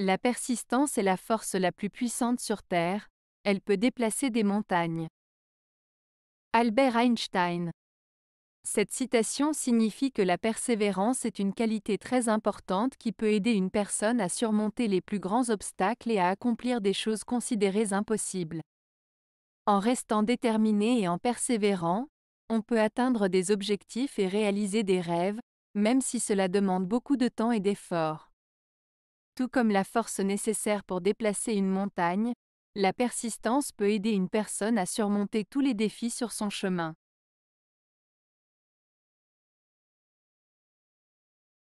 La persistance est la force la plus puissante sur Terre, elle peut déplacer des montagnes. Albert Einstein Cette citation signifie que la persévérance est une qualité très importante qui peut aider une personne à surmonter les plus grands obstacles et à accomplir des choses considérées impossibles. En restant déterminé et en persévérant, on peut atteindre des objectifs et réaliser des rêves, même si cela demande beaucoup de temps et d'efforts. Tout comme la force nécessaire pour déplacer une montagne, la persistance peut aider une personne à surmonter tous les défis sur son chemin.